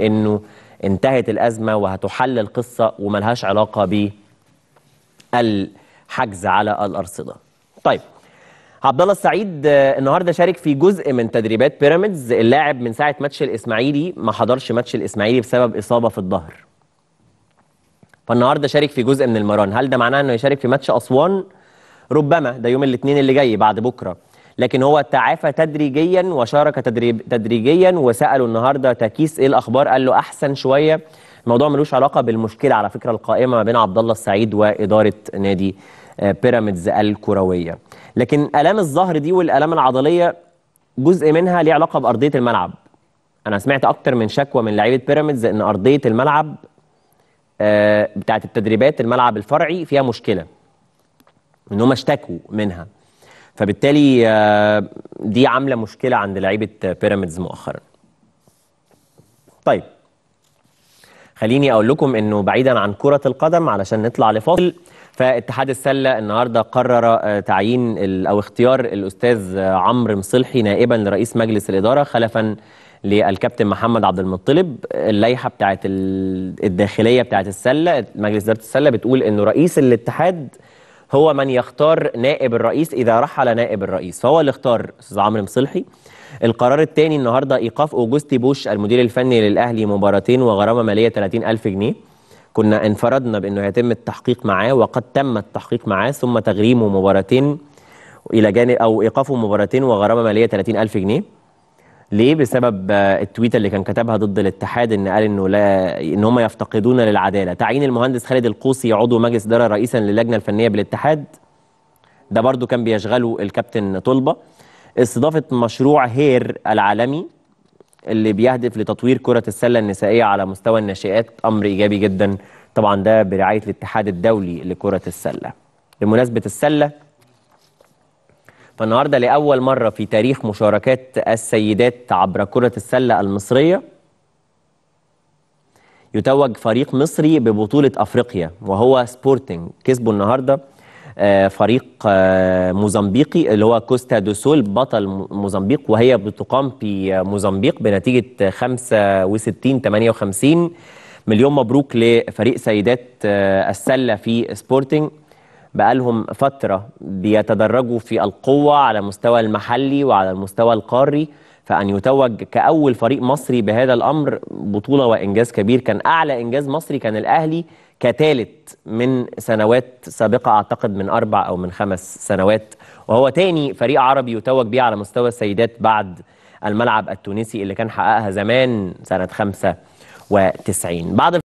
انه انتهت الازمه وهتحل القصه وملهاش علاقه بالحجز على الارصده. طيب عبد الله السعيد آه، النهارده شارك في جزء من تدريبات بيراميدز اللاعب من ساعه ماتش الاسماعيلي ما حضرش ماتش الاسماعيلي بسبب اصابه في الظهر. فالنهارده شارك في جزء من المران، هل ده معناه انه يشارك في ماتش اسوان؟ ربما ده يوم الاثنين اللي جاي بعد بكره. لكن هو تعافى تدريجيا وشارك تدريب تدريجيا وساله النهارده تكيس ايه الاخبار قال له احسن شويه الموضوع ملوش علاقه بالمشكله على فكره القائمه ما بين عبد الله السعيد واداره نادي آه، بيراميدز الكرويه لكن الام الظهر دي والالام العضليه جزء منها ليه علاقه بارضيه الملعب انا سمعت اكتر من شكوى من لعيبه بيراميدز ان ارضيه الملعب آه، بتاعه التدريبات الملعب الفرعي فيها مشكله ان هم اشتكوا منها فبالتالي آه، دي عامله مشكله عند لعيبه بيراميدز مؤخرا طيب خليني اقول لكم انه بعيدا عن كره القدم علشان نطلع لفاصل فاتحاد السله النهارده قرر آه، تعيين او اختيار الاستاذ آه، عمرو مصلحي نائبا لرئيس مجلس الاداره خلفا للكابتن محمد عبد المطلب اللائحه بتاعه الداخليه بتاعه السله مجلس اداره السله بتقول انه رئيس الاتحاد هو من يختار نائب الرئيس إذا رحل نائب الرئيس فهو اللي اختار أستاذ عمرو مصلحي القرار الثاني النهارده إيقاف أوجستي بوش المدير الفني للأهلي مباراتين وغرامة مالية 30000 جنيه كنا انفردنا بأنه يتم التحقيق معاه وقد تم التحقيق معاه ثم تغريمه مباراتين إلى جانب أو إيقافه مباراتين وغرامة مالية 30000 جنيه ليه بسبب آه، التويته اللي كان كتبها ضد الاتحاد ان قال انه لا ان هم يفتقدون للعداله تعيين المهندس خالد القوسي عضو مجلس اداره رئيسا للجنه الفنيه بالاتحاد ده برضو كان بيشغله الكابتن طلبه استضافه مشروع هير العالمي اللي بيهدف لتطوير كره السله النسائيه على مستوى الناشئات امر ايجابي جدا طبعا ده برعايه الاتحاد الدولي لكره السله بمناسبه السله فالنهارده لاول مره في تاريخ مشاركات السيدات عبر كره السله المصريه يتوج فريق مصري ببطوله افريقيا وهو سبورتنج كسبوا النهارده آه، فريق آه، موزمبيقي اللي هو كوستا دو سول بطل موزمبيق وهي بتقام في موزمبيق بنتيجه 65 58 مليون مبروك لفريق سيدات آه، السله في سبورتنج بقالهم فترة بيتدرجوا في القوة على مستوى المحلي وعلى المستوى القاري فأن يتوج كأول فريق مصري بهذا الأمر بطولة وإنجاز كبير كان أعلى إنجاز مصري كان الأهلي كثالث من سنوات سابقة أعتقد من أربع أو من خمس سنوات وهو تاني فريق عربي يتوج به على مستوى السيدات بعد الملعب التونسي اللي كان حققها زمان سنة 95 بعد